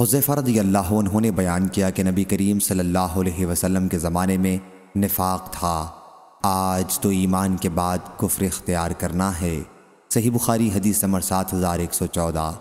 رضی اللہ عنہ نے بیان کیا کہ نبی کریم صلی اللہ علیہ وسلم کے زمانے میں نفاق تھا آج تو ایمان کے بعد کفر اختیار کرنا ہے صحیح بخاری سات ہزار ایک سو چودہ